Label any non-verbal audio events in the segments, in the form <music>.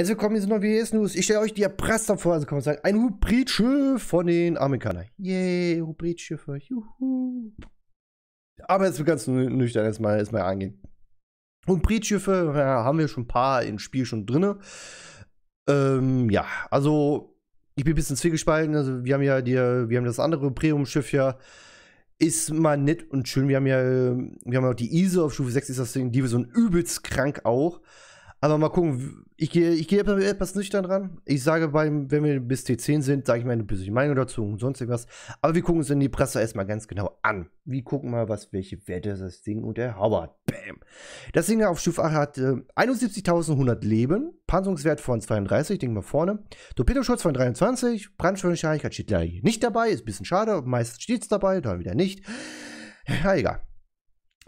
Herzlich willkommen, hier sind noch WS News. Ich stelle euch die Erpresser vor, also kann man sagen. Ein Hybridschiff von den Amerikanern. Yay, Hybridschiffe. Juhu. Aber jetzt wird ganz nüchtern erstmal, erstmal angehen. Hybridschiffe ja, haben wir schon ein paar im Spiel schon drin. Ähm, ja, also ich bin ein bisschen zwiegespalten. Also wir haben ja die, wir haben das andere Premium-Schiff ja ist mal nett und schön. Wir haben ja, wir haben auch die ISO auf Stufe 6, ist das Ding, die wir so ein übelst krank auch. Aber also mal gucken, ich gehe ich geh etwas nüchtern ran. Ich sage, beim, wenn wir bis T10 sind, sage ich meine persönliche Meinung dazu und sonst irgendwas. Aber wir gucken uns in die Presse erstmal ganz genau an. Wir gucken mal, was welche Werte das Ding und der Howard. Bam. Das Ding auf Stufe 8 hat äh, 71.100 Leben, Panzerungswert von 32, Ding mal vorne. Torpedoschutz von 23, Brandschwellenscheinigkeit steht da nicht dabei, ist ein bisschen schade, meistens steht es dabei, dann wieder nicht. Ja, egal.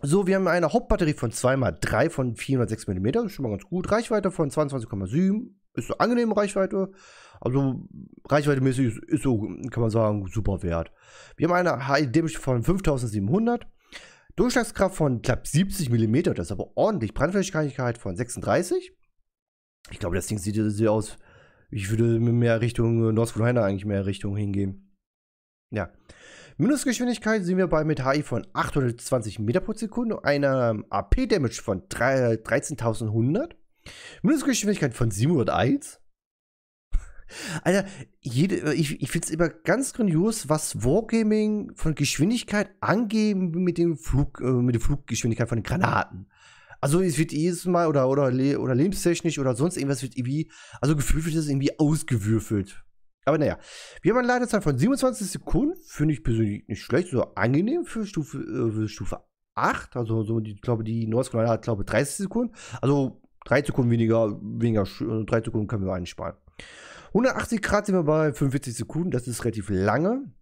So, wir haben eine Hauptbatterie von 2x3 von 406 mm, das ist schon mal ganz gut. Reichweite von 22,7 ist so angenehme Reichweite. Also reichweitemäßig ist, ist so, kann man sagen, super wert. Wir haben eine HD von 5700. Durchschlagskraft von knapp 70 mm, das ist aber ordentlich. Brandflächigkeit von 36. Ich glaube, das Ding sieht, sieht aus, ich würde mehr Richtung äh, North Carolina eigentlich mehr Richtung hingehen. Ja. Mindestgeschwindigkeit sind wir bei mit HI von 820 Meter pro Sekunde, einer AP-Damage von 13.100, Mindestgeschwindigkeit von 701. <laughs> Alter, jede, äh, ich, ich finde es immer ganz grandios, was Wargaming von Geschwindigkeit angeben mit, dem Flug, äh, mit der Fluggeschwindigkeit von den Granaten. Also es wird jedes Mal oder, oder, oder lebenstechnisch oder sonst irgendwas wird irgendwie, also gefühlt wird das irgendwie ausgewürfelt. Aber naja, wir haben eine Ladezeit von 27 Sekunden. Finde ich persönlich nicht schlecht, so angenehm für Stufe, äh, für Stufe 8. Also, so die, glaube, die Nordskanal hat, glaube ich, 30 Sekunden. Also 3 Sekunden weniger, weniger, 3 äh, Sekunden können wir einsparen. 180 Grad sind wir bei 45 Sekunden, das ist relativ lange.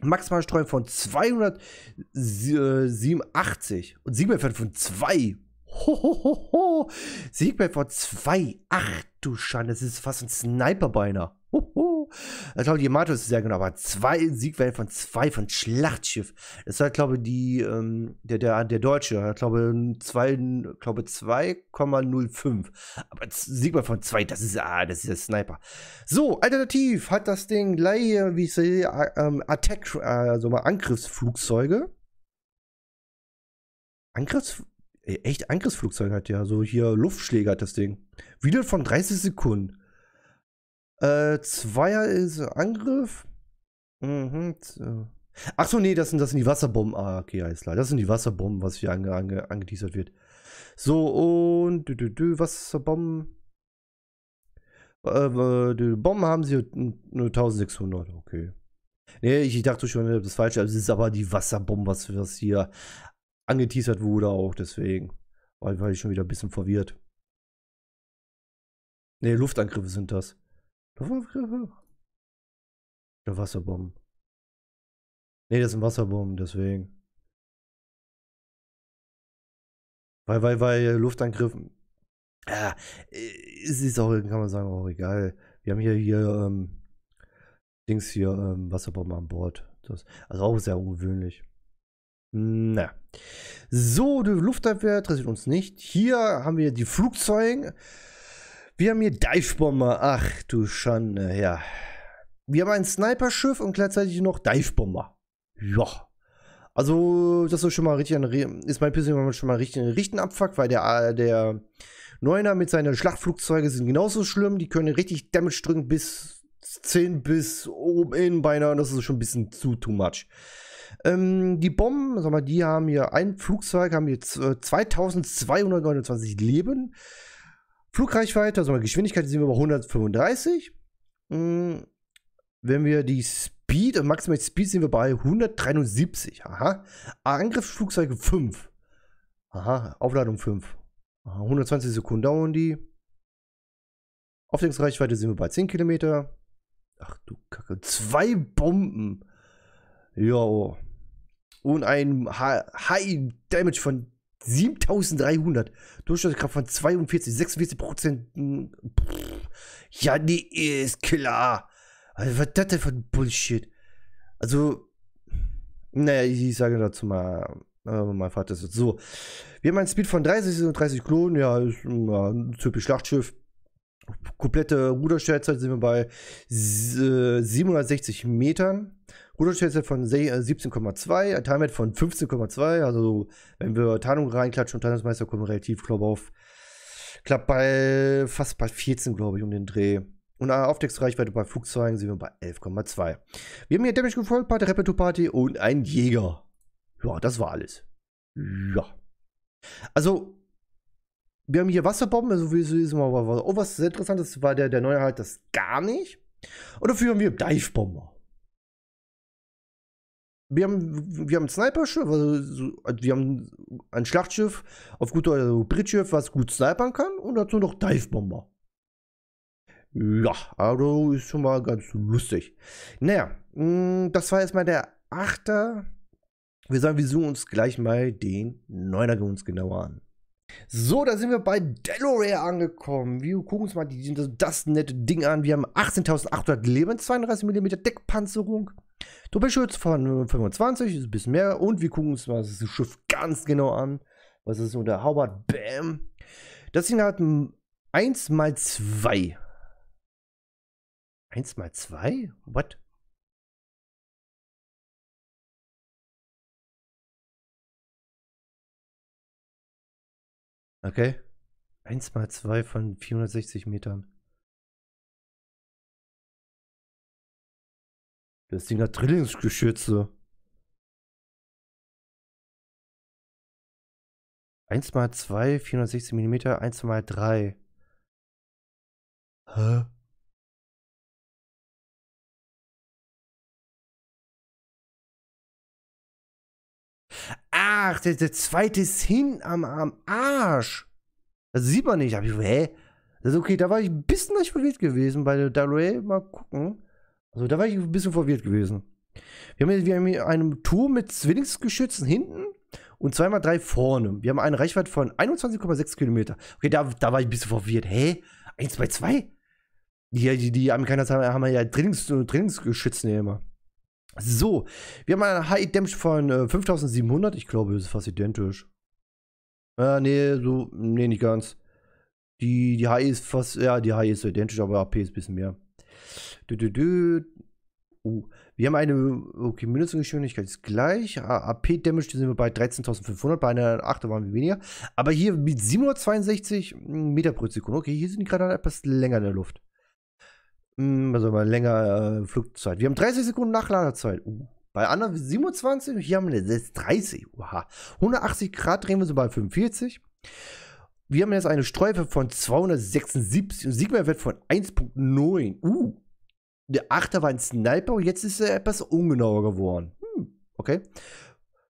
Maximal Streuen von 287 und Siegberg von 2. Hohoho. Siegberg von 2. Ach du Schande, das ist fast ein Sniper beinahe. Hoho. Ich glaube, die Yamato ist sehr genau, aber zwei Siegwellen von zwei von Schlachtschiff. Das war, glaube ich, ähm, der, der, der Deutsche, ich glaube, zwei, glaube 2,05. Aber Siegwellen von zwei, das ist, ah, das ist der Sniper. So, alternativ hat das Ding gleich, wie ich sehe, ähm, Attack, also mal Angriffsflugzeuge. Angriffs äh, echt Angriffsflugzeug hat ja, so hier Luftschläger hat das Ding. Wieder von 30 Sekunden. Äh, Zweier ist Angriff. Mhm. Ach nee, das sind, das sind die Wasserbomben. Ah, okay, alles klar. Das sind die Wasserbomben, was hier ange, ange, angeteasert wird. So, und dü, dü, dü, Wasserbomben. Äh, die Bomben haben sie nur 1600, okay. Nee, ich dachte schon, das ist falsch. Es ist aber die Wasserbombe, was, was hier angeteasert wurde auch, deswegen. War ich schon wieder ein bisschen verwirrt. Ne, Luftangriffe sind das. Luftangriffe? Eine Wasserbombe. Ne, das sind Wasserbomben, deswegen. Weil, weil, weil Luftangriffen. Ja, es ist auch, kann man sagen, auch egal. Wir haben hier, hier, ähm, Dings hier, ähm, Wasserbomben an Bord. Das, also auch sehr ungewöhnlich. Na. So, die Luftabwehr interessiert uns nicht. Hier haben wir die Flugzeuge. Wir haben hier Divebomber. Ach du Schande, ja. Wir haben ein Sniper-Schiff und gleichzeitig noch Divebomber. Ja. Also, das ist schon mal richtig ein, ist mein Pissing schon mal richtig ein richten Abfuck, weil der, äh, der Neuner mit seinen Schlachtflugzeugen sind genauso schlimm. Die können richtig Damage drücken bis 10 bis oben in beinahe und das ist schon ein bisschen zu too much. Ähm, die Bomben, sag mal, die haben hier ein Flugzeug, haben hier äh, 2229 Leben. Flugreichweite, also meine Geschwindigkeit, sind wir bei 135. Mm, wenn wir die Speed, maximal Speed sind wir bei 173. Aha. Angriffsflugzeuge 5. Aha, Aufladung 5. Aha, 120 Sekunden dauern die. Aufdeckungsreichweite sind wir bei 10 Kilometer. Ach du Kacke. Zwei Bomben. Jo. Und ein High Damage von 7300. Durchschnittskraft von 42, 46 Prozent. Ja, nee, ist klar. Also, was das denn für Bullshit? Also, naja, ich sage dazu mal, äh, mein Vater ist jetzt so. Wir haben ein Speed von 30 und 30 Klonen. Ja, ist ja, ein typisch Schlachtschiff. Komplette Ruderstellzeit sind wir bei 760 äh, Metern. Rudolschätze von 17,2, äh, ein Time von 15,2. Also, wenn wir Tarnung reinklatschen und Tarnungsmeister kommen relativ, glaube ich, auf. Klappt bei fast bei 14, glaube ich, um den Dreh. Und äh, Aufdecksreichweite bei Flugzeugen sind wir bei 11,2. Wir haben hier Damage Control Party, Repeto Party und einen Jäger. Ja, das war alles. Ja. Also, wir haben hier Wasserbomben, also wie es mal war. oh, was sehr interessantes war der, der neue halt das gar nicht. Und dafür haben wir Dive Bomber wir haben, wir haben ein Sniper-Schiff, also, also wir haben ein Schlachtschiff auf gut also Brittschiff, was gut snipern kann und dazu noch Dive-Bomber. Ja, also ist schon mal ganz lustig. Naja, mh, mm, das war erstmal der 8. Wir sagen, wir suchen uns gleich mal den 9er uns genauer an. So, da sind wir bei Delaware angekommen. Wir gucken uns mal die, das, das nette Ding an. Wir haben 18.800 Leben, 32 mm Deckpanzerung. Doppelschutz von 25 äh, ist ein bisschen mehr und wir gucken uns mal das Schiff ganz genau an. Was ist unter Howard? Bam! Das Ding hat 1 mal 2. 1 mal 2? What? Okay. 1 mal 2 von 460 Metern. Das Ding hat Drillingsgeschütze. Eins mal zwei, 460 mm, eins mal drei. Hä? Ach, der, der zweite ist hin am, am Arsch. Das sieht man nicht. Aber ich, hä? Das also, ist okay, da war ich ein bisschen nicht verwirrt gewesen bei der Darray. E. Mal gucken. Also da war ich ein bisschen verwirrt gewesen. Wir haben, hier, einen Turm mit Zwillingsgeschützen hinten und 2x3 vorne. Wir haben eine Reichweite von 21,6 Kilometer. Okay, da, da war ich ein bisschen verwirrt. Hä? 1 bei 2? Die, die, die Amerikaner haben ja Trainings, äh, Trainingsgeschützen hier immer. So, wir haben eine High Damage von äh, 5700. Ich glaube, das ist fast identisch. Äh, nee, so, nee, nicht ganz. Die, die High ist fast, ja, die High ist identisch, aber AP ist ein bisschen mehr. Du, du, du. Uh, wir haben eine, okay, Mindestgeschwindigkeit ist gleich. AP Damage, die sind wir bei 13.500, bei einer 8 waren wir weniger. Aber hier mit 762 hm, Meter pro Sekunde. Okay, hier sind die Granaten etwas länger in der Luft. Hm, also mal länger äh, Flugzeit. Wir haben 30 Sekunden Nachladezeit. Uh, bei anderen 27, hier haben wir jetzt 30. Oha. 180 Grad drehen wir so bei 45. Wir haben jetzt eine Streife von 276 und Sigma-Wert von 1.9. Uh. Der Achter war ein Sniper und jetzt ist er etwas ungenauer geworden. Hm, okay.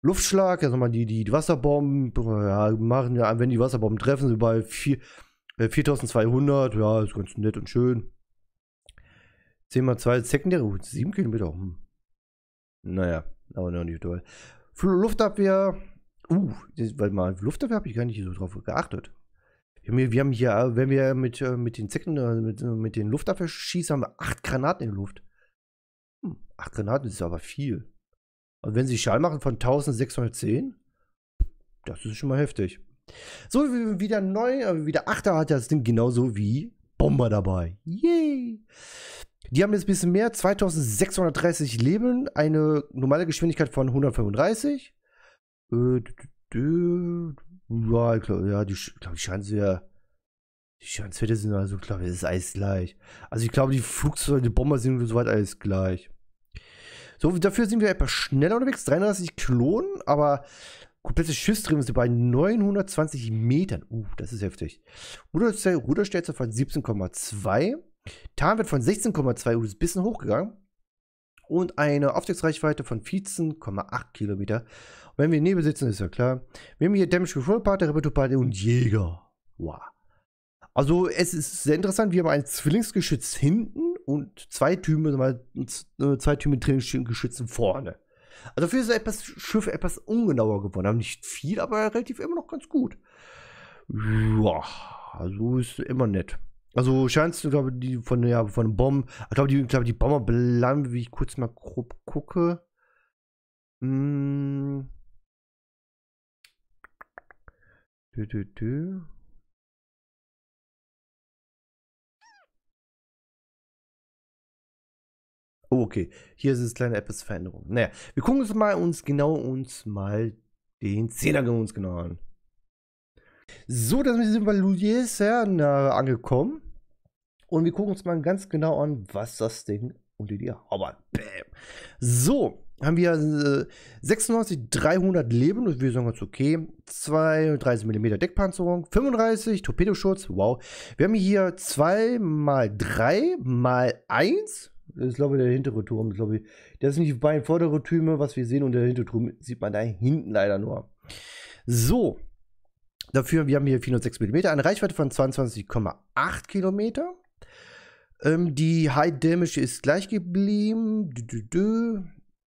Luftschlag, also nochmal die, die Wasserbomben, ja, machen ja, wenn die Wasserbomben treffen, sind bei 4, äh, 4200, ja, ist ganz nett und schön. 10 mal 2 Sekundäre, 7 Kilometer. Hm. Naja, aber noch nicht toll. Luftabwehr, uh, das, warte mal, Luftabwehr habe ich gar nicht so drauf geachtet. Wir haben hier, äh, wenn wir mit, äh, mit den Zecken, äh, mit, mit den Luftabwehr schießen, haben wir acht Granaten in der Luft. Hm, acht Granaten ist aber viel. Und also wenn sie Schall machen von 1610, das ist schon mal heftig. So, wieder neu, wieder Achter hat das Ding genauso wie Bomber dabei. Yay! Die haben jetzt ein bisschen mehr, 2630 Leben, eine normale Geschwindigkeit von 135. Äh, ja, ich glaube, ja, die, glaub, die Scheinwerfer, die Scheinwerfer sind also, glaube ich, ist alles gleich. Also ich glaube, die Flugzeuge, die Bomber sind soweit alles gleich. So, dafür sind wir etwas schneller unterwegs, 33 Klonen, aber komplettes Schiffstreben sind bei 920 Metern. Uh, das ist heftig. Ruderstärke von 17,2. Tarn wird von 16,2 uh, ist ein bisschen hochgegangen und eine Aufsichtsreichweite von 14,8 Kilometer. Und wenn wir Nebel sitzen, ist ja klar. Wir haben hier Damage Control Party, Repertoire Party und Jäger. Wow. Also es ist sehr interessant. Wir haben ein Zwillingsgeschütz hinten und zwei Türme, äh, zwei Türme Trainingsgeschützen vorne. Also dafür ist etwas Schiff etwas ungenauer geworden. Haben nicht viel, aber relativ immer noch ganz gut. Ja, also ist immer nett. Also scheinst du, glaube die von ja, von Bomben. Ich glaube, die, glaub, die Bomber bleiben, wie ich kurz mal grob gucke. Hm. Dü, dü, dü. Oh, okay. Hier ist es kleine etwas Veränderung. Naja, wir gucken uns mal uns genau uns mal den Zehner uns genau an. So, dann sind wir bei Lulies ja, angekommen. Und wir gucken uns mal ganz genau an, was das Ding unter dir haubert. Bam. So, haben wir äh, 96, 300 Leben das wir sagen jetzt okay. 32 mm Deckpanzerung, 35 Torpedoschutz, wow. Wir haben hier 2 mal 3 mal 1. Das ist, glaube ich, der hintere Turm. Das, glaube das sind die beiden vorderen Türme, was wir sehen. Und der hintere Turm sieht man da hinten leider nur. So, Dafür, wir haben hier 406 mm, eine Reichweite von 22,8 Kilometer. Ähm, die High Damage ist gleich geblieben. Dü -dü -dü.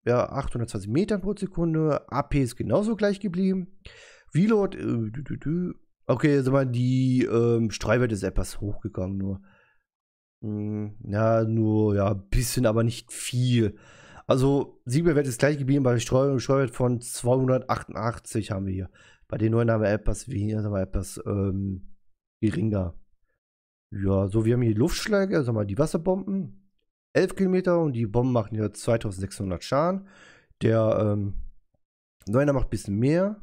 Ja, 820 Meter pro Sekunde. AP ist genauso gleich geblieben. Reload. Äh, okay, also mal die ähm, Streuwerte ist etwas hochgegangen nur. Hm, ja, nur ja, ein bisschen, aber nicht viel. Also, Siegerwert ist gleich geblieben bei Streu Streuwert von 288 haben wir hier. Bei den neuen haben wir etwas weniger, aber etwas ähm, geringer. Ja, so, wir haben hier die Luftschläge, also mal die Wasserbomben. 11 Kilometer und die Bomben machen ja 2600 Schaden. Der ähm, Neuner macht ein bisschen mehr.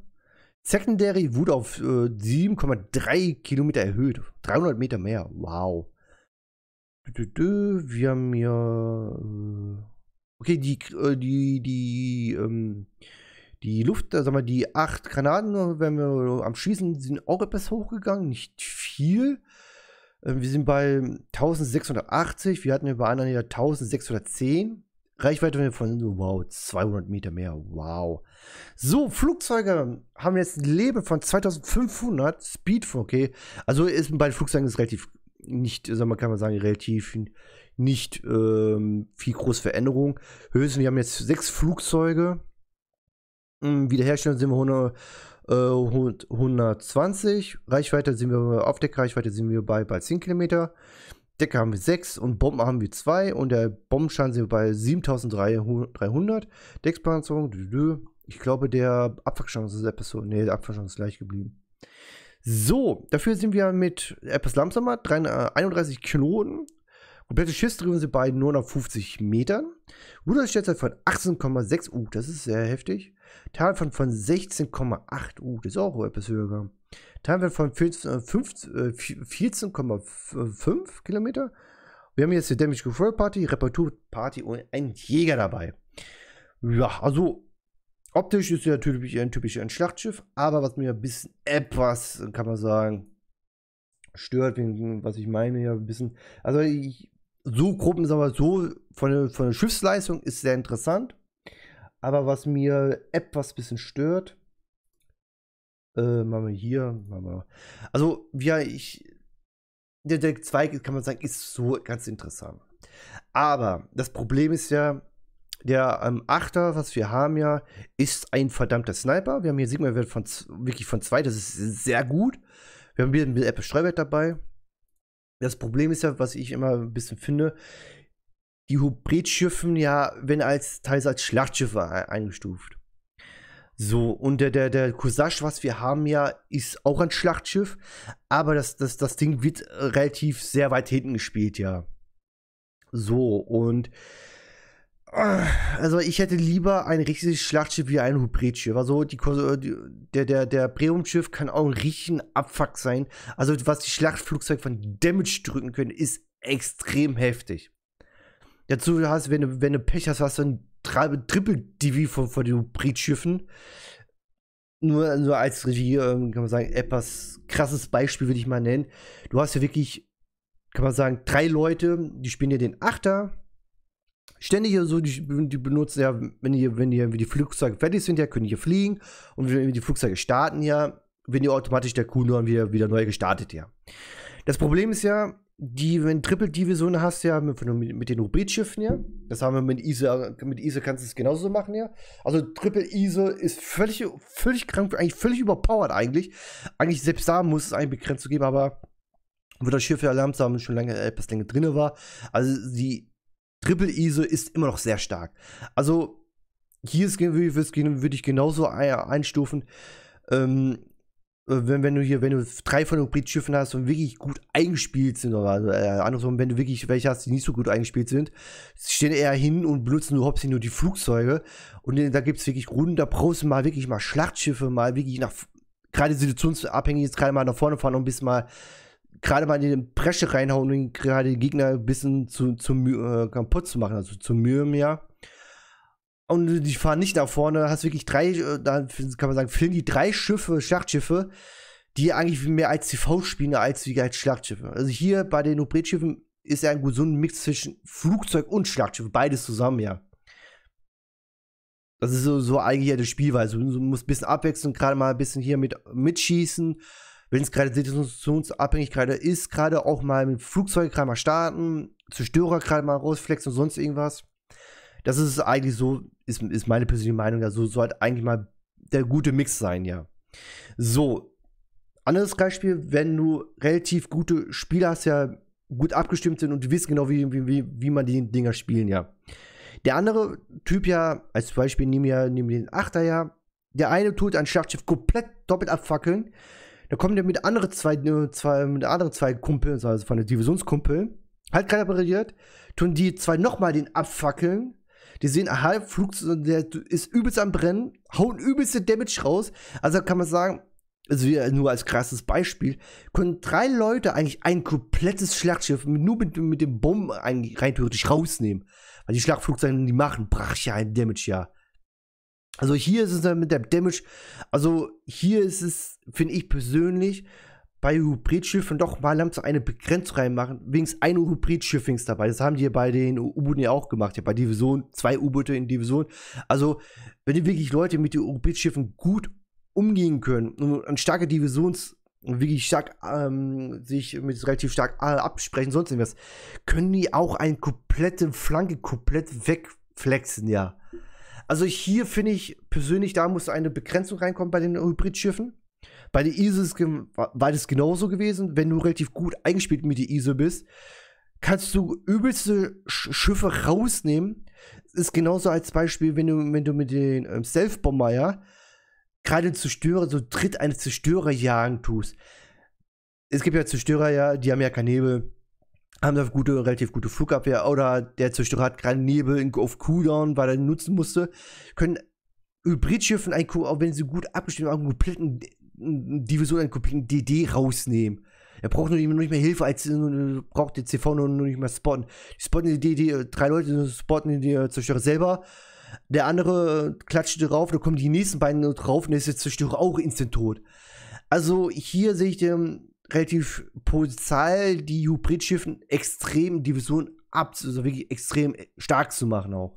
Secondary wurde auf äh, 7,3 Kilometer erhöht. 300 Meter mehr. Wow. Wir haben hier. Äh, okay, die, äh, die, die, ähm, die Luft, äh, sag mal, die 8 Granaten, äh, wenn wir am Schießen sind, auch etwas hochgegangen. Nicht viel. Ähm, wir sind bei 1680, wir hatten über anderen 1610. Reichweite von wow, 200 Meter mehr, wow. So, Flugzeuge haben jetzt ein Leben von 2500 Speed, okay. Also ist bei den Flugzeugen ist relativ nicht, sagen also wir, kann man sagen, relativ nicht ähm, viel große Veränderung. Höchstens, wir haben jetzt sechs Flugzeuge. Hm, Wiederherstellen sind wir 120. Äh, Reichweite sind wir auf Deckreichweite sind wir bei, bei 10 Kilometer. Decke haben wir 6 und Bomben haben wir 2 und der Bombenschaden sind wir bei 7300. Deckspanzerung, ich glaube, der Abwrackschance ist etwas so. Ne, der Abwrackschance ist gleich geblieben. So, dafür sind wir mit etwas langsamer, 31 Knoten. Komplette Schiffsdrehung sind bei 950 Metern. Ruderstellzeit von 18,6. Uh, das ist sehr heftig. Teil von 16,8. Uh, das ist auch etwas höher. Teil von 14,5 14, äh, äh, Kilometer. Wir haben jetzt die Damage Control Party, Reparatur Party und einen Jäger dabei. Ja, also optisch ist ja natürlich ein typisch ein Schlachtschiff, aber was mir ein bisschen etwas, kann man sagen, stört, was ich meine, ja, ein bisschen. Also ich, so grob sagen wir so, von von der Schiffsleistung ist sehr interessant. Aber was mir etwas bisschen stört, äh, machen wir hier, machen wir. Also, ja, ich. Der, der Zweig, kann man sagen, ist so ganz interessant. Aber das Problem ist ja, der ähm, Achter, was wir haben ja, ist ein verdammter Sniper. Wir haben hier Sigma-Wert von wirklich von zwei, das ist sehr gut. Wir haben hier ein Apple Streuwert dabei. Das Problem ist ja, was ich immer ein bisschen finde, die Hybridschiffen ja, wenn als teils als Schlachtschiffe eingestuft. So, und der, der, der Cousage, was wir haben ja, ist auch ein Schlachtschiff, aber das, das, das Ding wird relativ sehr weit hinten gespielt, ja. So, und also ich hätte lieber ein richtiges Schlachtschiff wie ein Hybridschiff. Also die, äh, der, der, der Premium-Schiff kann auch ein richtiger Abfuck sein. Also was die Schlachtflugzeuge von Damage drücken können, ist extrem heftig. Dazu hast, wenn du, wenn du Pech hast, hast du ein Triple-DV von, von den Hybridschiffen. Nur, nur als Regie, ähm, kann man sagen, etwas krasses Beispiel würde ich mal nennen. Du hast ja wirklich, kann man sagen, drei Leute, die spielen ja den Achter. Ständig so, die, die, benutzen ja, wenn die, wenn die, wenn die Flugzeuge fertig sind, ja, können die fliegen. Und wenn die Flugzeuge starten, ja, wenn die automatisch der Kuhnorm wieder, wieder neu gestartet, ja. Das Problem ist ja, die, wenn Triple-Division hast, ja, mit, mit den Hybrid-Schiffen ja. Das haben wir mit ISO, mit ISO kannst du es genauso machen, ja. Also triple iso ist völlig, völlig krank, eigentlich völlig überpowered eigentlich. Eigentlich selbst da muss es eine Begrenzung geben, aber wo das Schiff ja langsam schon lange, äh, etwas länger drin war. Also die triple iso ist immer noch sehr stark. Also hier ist, würde ich genauso einstufen. Ähm, äh, wenn, wenn du hier, wenn du drei von den schiffen hast und wirklich gut eingespielt sind, oder äh, andersrum, wenn du wirklich welche hast, die nicht so gut eingespielt sind, stehen eher hin und benutzen nur hauptsächlich nur die Flugzeuge. Und da gibt es wirklich Runden, da brauchst du mal wirklich mal Schlachtschiffe, mal wirklich nach, gerade situationsabhängig jetzt gerade mal nach vorne fahren und bis mal gerade mal in die Bresche reinhauen und gerade den Gegner ein bisschen zu, zum äh, kaputt zu machen, also zum Mürm, ja. Und die fahren nicht nach vorne. Da hast wirklich drei, äh, da kann man sagen, filmen die drei Schiffe, Schlachtschiffe, die eigentlich mehr als TV spielen als wie als Schlachtschiffe. Also hier bei den Hybridschiffen ist ja ein gesunder Mix zwischen Flugzeug und Schlachtschiff, beides zusammen, ja. Das ist so, so eigentlich ja das Spiel, weil Du musst ein bisschen abwechseln, gerade mal ein bisschen hier mit mitschießen. Wenn es gerade situationsabhängig gerade ist, gerade auch mal mit Flugzeug gerade mal starten, Zerstörer gerade mal rausflexen und sonst irgendwas das ist eigentlich so, ist, ist meine persönliche Meinung, ja, so sollte eigentlich mal der gute Mix sein, ja. So, anderes Beispiel, wenn du relativ gute Spieler hast, ja, gut abgestimmt sind und die wissen genau, wie, wie, wie man die Dinger spielen, ja. Der andere Typ ja, als Beispiel nehmen wir, nehmen wir den Achter ja, der eine tut ein Schlachtschiff komplett doppelt abfackeln, da kommen ja mit anderen zwei, äh, zwei, mit anderen zwei Kumpeln, also von der Divisionskumpel, halt keiner tun die zwei nochmal den abfackeln, die sehen, aha, Flugzeug, der ist übelst am Brennen, hauen übelste Damage raus. Also kann man sagen, also nur als krasses Beispiel, können drei Leute eigentlich ein komplettes Schlachtschiff nur mit, mit dem Bomben rein theoretisch rausnehmen. Weil die Schlachtflugzeuge, die machen brachialen Damage, ja. Also hier ist es dann mit der Damage, also hier ist es, finde ich persönlich, bei Hybridschiffen doch mal langsam eine Begrenzung reinmachen, wenigstens ein Hybridschiff dabei. Das haben die ja bei den U-Booten ja auch gemacht. Ja, bei Division, zwei U-Boote in Division. Also, wenn die wirklich Leute mit den Hybridschiffen gut umgehen können und eine starke Divisions- wirklich stark ähm, sich mit relativ stark äh, absprechen, sonst irgendwas, können die auch eine komplette Flanke komplett wegflexen, ja. Also hier finde ich persönlich, da muss eine Begrenzung reinkommen bei den Hybridschiffen. Bei der ISO e ist, war das genauso gewesen. Wenn du relativ gut eingespielt mit der ISO e bist, kannst du übelste Schiffe rausnehmen. Ist genauso als Beispiel, wenn du, wenn du mit den ähm, Self-Bomber, ja, gerade Zerstörer, so Tritt eines Zerstörer jagen tust. Es gibt ja Zerstörer, ja, die haben ja keinen Nebel, haben da gute, relativ gute Flugabwehr oder der Zerstörer hat gerade Nebel auf Cooldown, weil er ihn nutzen musste. Können Hybridschiffen, auch wenn sie gut abgestimmt haben, einen kompletten die Version an DD rausnehmen. Er braucht nur nicht mehr Hilfe, als braucht die CV nur, nicht mehr spotten. Die spotten die, die, äh, drei Leute spotten die äh, Zerstörer selber. Der andere äh, klatscht drauf, da kommen die nächsten beiden drauf und ist der Zerstörer auch instant tot. Also hier sehe ich den relativ potenzial, die Hybridschiffen extrem Division ab, also wirklich extrem stark zu machen auch.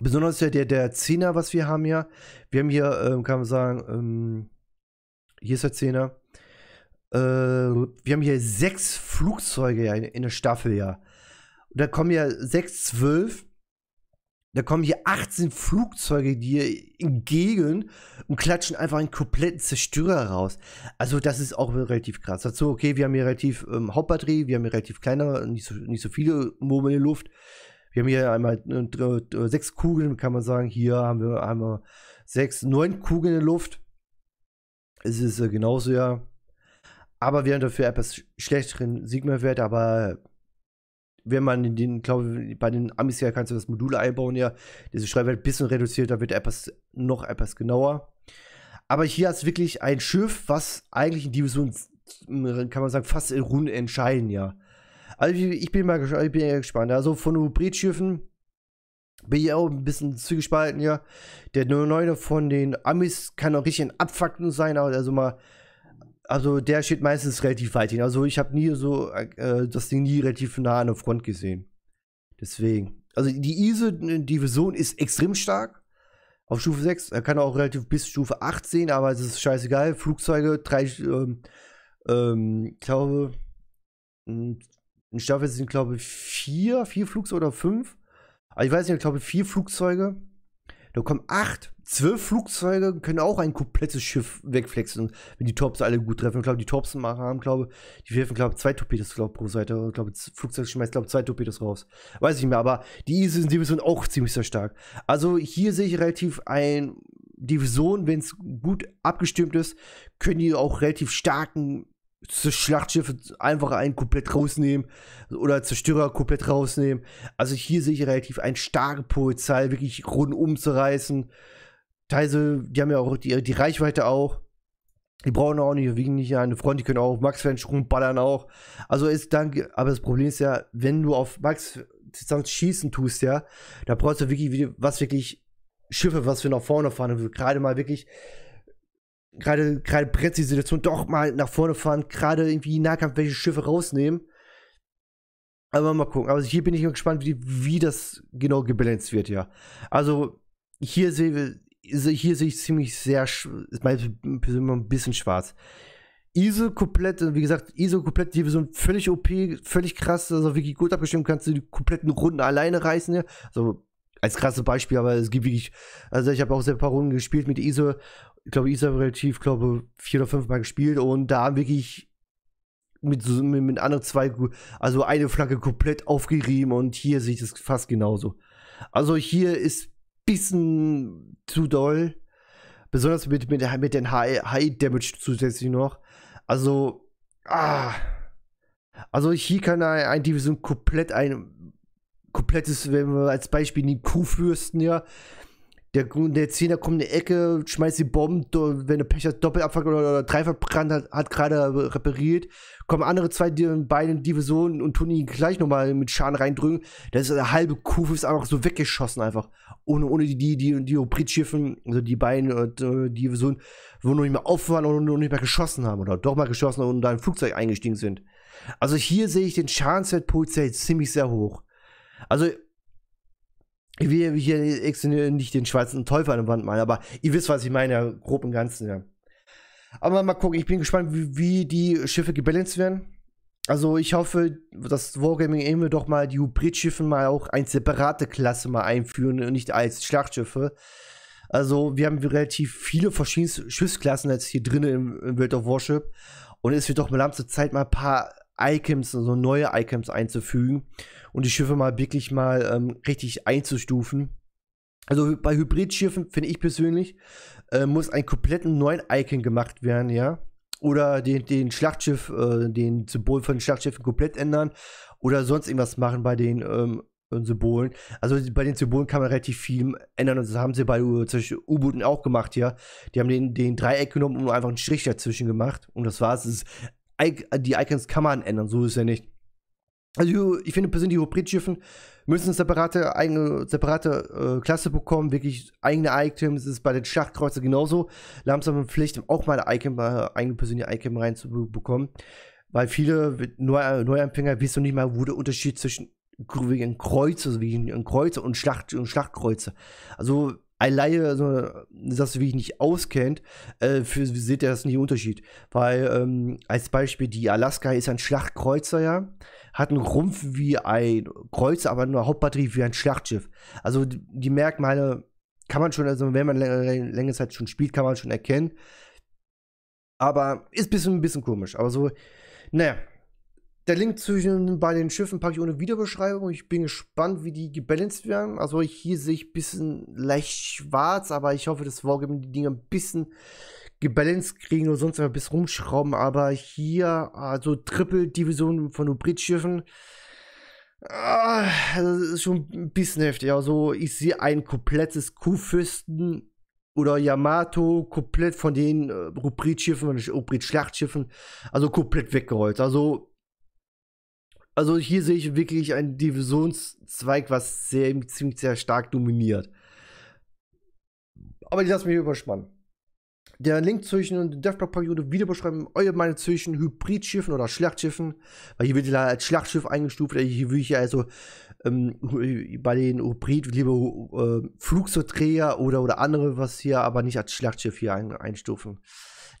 Besonders der, der, der Zehner, was wir haben ja. Wir haben hier, ähm, kann man sagen, ähm, hier ist der Zehner. Äh, wir haben hier sechs Flugzeuge ja in, in der Staffel, ja. Und da kommen ja sechs, zwölf. Da kommen hier 18 Flugzeuge dir entgegen und klatschen einfach einen kompletten Zerstörer raus. Also das ist auch relativ krass. Dazu, okay, wir haben hier relativ ähm, Hauptbatterie, wir haben hier relativ kleinere, nicht so, nicht so viele Mobile Luft. Wir haben hier einmal äh, äh, sechs Kugeln, kann man sagen. Hier haben wir einmal sechs, neun Kugeln in der Luft. Es ist äh, genauso, ja. Aber wir haben dafür etwas schlechteren Sigma-Wert, aber wenn man in den, glaube ich, bei den Amis ja kannst du das Modul einbauen, ja, diese Schreibwert halt ein bisschen reduziert, da wird etwas, noch etwas genauer. Aber hier hast du wirklich ein Schiff, was eigentlich in Division, äh, kann man sagen, fast in Runden entscheiden, ja. Also ich, ich bin mal ich bin ja gespannt. Also von Hybridschiffen bin ich auch ein bisschen zugespalten, ja. Der 09 von den Amis kann auch richtig ein Abfakten sein, also mal. Also der steht meistens relativ weit hin. Also ich habe nie so äh, das Ding nie relativ nah an der Front gesehen. Deswegen. Also die ISO-Division äh, ist extrem stark. Auf Stufe 6. Er kann auch relativ bis Stufe 8 sehen, aber es ist scheißegal. Flugzeuge, drei, ähm, ähm, ich glaube, hm, in Staffel sind, glaube ich, vier, vier Flugzeuge oder fünf. Aber ich weiß nicht, ich glaube, vier Flugzeuge. Da kommen acht, zwölf Flugzeuge, können auch ein komplettes Schiff wegflexen, wenn die Tops alle gut treffen. Ich glaube, die Torps haben, glaube die werfen, glaube zwei Torpedos glaub, pro Seite. Ich glaube, das Flugzeug schmeißt, glaube zwei Torpedos raus. Weiß ich nicht mehr, aber die sind Division auch ziemlich sehr stark. Also hier sehe ich relativ ein Division, wenn es gut abgestimmt ist, können die auch relativ starken Schlachtschiffe einfach einen komplett rausnehmen oder Zerstörer komplett rausnehmen. Also hier sehe ich relativ eine starke Polizei, wirklich rundum zu reißen. Teilweise, die haben ja auch die, die Reichweite auch. Die brauchen auch nicht, wegen nicht eine Front, die können auch max Fans rumballern auch. Also ist dann, aber das Problem ist ja, wenn du auf Max-Distanz schießen tust, ja, da brauchst du wirklich, was wirklich Schiffe, was wir nach vorne fahren, gerade mal wirklich gerade gerade brett Situation doch mal nach vorne fahren, gerade irgendwie Nahkampf welche Schiffe rausnehmen. Aber mal gucken. Also hier bin ich mal gespannt, wie, wie das genau gebalanced wird, ja. Also hier sehe hier sehe ich ziemlich sehr, ist mein immer ein bisschen schwarz. ISO komplett, wie gesagt, ISO komplett die so völlig OP, völlig krass, also wirklich gut abgestimmt, kannst du die kompletten Runden alleine reißen, ja. Also als krasses Beispiel, aber es gibt wirklich, also ich habe auch sehr paar Runden gespielt mit Isa. Ich glaube, Isa relativ, glaube, vier oder fünf Mal gespielt und da wirklich mit, mit, mit anderen zwei, also eine Flagge komplett aufgerieben und hier sieht es fast genauso. Also hier ist bisschen zu doll. Besonders mit, mit, mit den High, High Damage zusätzlich noch. Also, ah. Also hier kann ein, ein Division komplett ein komplettes, wenn wir als Beispiel die Kuhfürsten, ja, der, der Zehner kommt in die Ecke, schmeißt die Bomben, wenn der Pech hat, doppelt Doppelabfuck oder, oder Dreifachbrand hat, hat gerade repariert. Kommen andere zwei die beiden Divisionen und tun ihn gleich nochmal mit Schaden reindrücken. Das ist eine halbe Kuh ist einfach so weggeschossen einfach. Ohne, ohne die, die, die, die Hybridschiffen, also die beiden äh, Divisionen, wo noch nicht mehr auf waren und noch nicht mehr geschossen haben oder doch mal geschossen und da ein Flugzeug eingestiegen sind. Also hier sehe ich den Schadenspunkt ziemlich sehr hoch. Also, ich will hier nicht den schwarzen Teufel an der Wand malen, aber ihr wisst, was ich meine, ja, grob im Ganzen, ja. Aber mal gucken, ich bin gespannt, wie, wie die Schiffe gebalanced werden. Also ich hoffe, dass Wargaming eben doch mal die Hybrid-Schiffe mal auch eine separate Klasse mal einführen und nicht als Schlachtschiffe. Also wir haben relativ viele verschiedene Schiffsklassen jetzt hier drin im, World of Warship. Und es wird doch mal langsam zur Zeit mal ein paar Icons, so also neue Icons einzufügen und die Schiffe mal wirklich mal ähm, richtig einzustufen. Also bei Hybridschiffen finde ich persönlich, äh, muss ein kompletten neuen Icon gemacht werden, ja. Oder den, den Schlachtschiff, äh, den Symbol von Schlachtschiffen komplett ändern oder sonst irgendwas machen bei den ähm, äh, Symbolen. Also bei den Symbolen kann man relativ viel ändern und das haben sie bei äh, U-Booten auch gemacht, ja. Die haben den, den Dreieck genommen und einfach einen Strich dazwischen gemacht und das war Es I die Icons kann man ändern, so ist ja nicht. Also ich finde persönlich, die Hybridschiffen müssen eine separate, eigene, separate äh, Klasse bekommen, wirklich eigene Items. Das ist bei den Schlachtkreuzen genauso. Langsam eine Pflicht, auch mal eine Icon, äh, eigene persönliche Icon reinzubekommen. Weil viele Neu Neuanfänger wissen nicht mal, wo der Unterschied zwischen wegen Kreuze, also wegen Kreuze und, Schlacht, und Schlachtkreuze. Also Laie so du dich nicht auskennt, äh, für, seht ihr das nicht Unterschied. Weil ähm, als Beispiel, die Alaska ist ein Schlachtkreuzer, ja, hat einen Rumpf wie ein Kreuzer, aber nur Hauptbatterie wie ein Schlachtschiff. Also die, die Merkmale kann man schon, also wenn man längere, längere Zeit schon spielt, kann man schon erkennen. Aber ist ein bisschen, ein bisschen komisch. Aber so, naja, der Link zwischen bei den Schiffen packe ich ohne Videobeschreibung. Ich bin gespannt, wie die gebalanced werden. Also hier sehe ich ein bisschen leicht schwarz, aber ich hoffe, dass Wargaming die Dinge ein bisschen gebalanced kriegen oder sonst ein bisschen rumschrauben. Aber hier, also Triple-Division von Hybrid-Schiffen, ah, das ist schon ein bisschen heftig. Also ich sehe ein komplettes Kuhfürsten oder Yamato komplett von den äh, Hybrid-Schiffen, Hybrid-Schlachtschiffen, also komplett weggerollt. Also also hier sehe ich wirklich einen Divisionszweig, was sehr, ziemlich sehr stark dominiert. Aber ich lasse mich überspannen. Der Link zwischen den Deathblock-Periode wiederbeschreiben, eure Meinung zwischen Hybridschiffen oder Schlachtschiffen, weil hier wird ja als Schlachtschiff eingestuft, äh, hier würde ich ja also ähm, bei den Hybrid lieber äh, Flugzeugträger oder, oder andere, was hier aber nicht als Schlachtschiff hier ein, einstufen.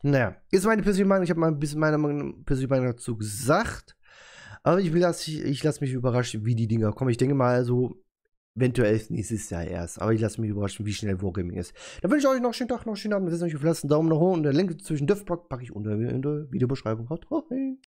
Naja, ist meine persönliche Meinung, ich habe mal ein bisschen meine Meinung, persönliche Meinung dazu gesagt. Aber ich lasse ich, ich lass mich überraschen, wie die Dinger kommen. Ich denke mal so, eventuell nächstes Jahr erst. Aber ich lasse mich überraschen, wie schnell Wargaming ist. Dann wünsche ich euch noch einen schönen Tag, noch einen schönen Abend. Wir sehen euch auf Daumen nach oben und der Link zwischen Döfblock packe ich unter in der Videobeschreibung. Haut rein!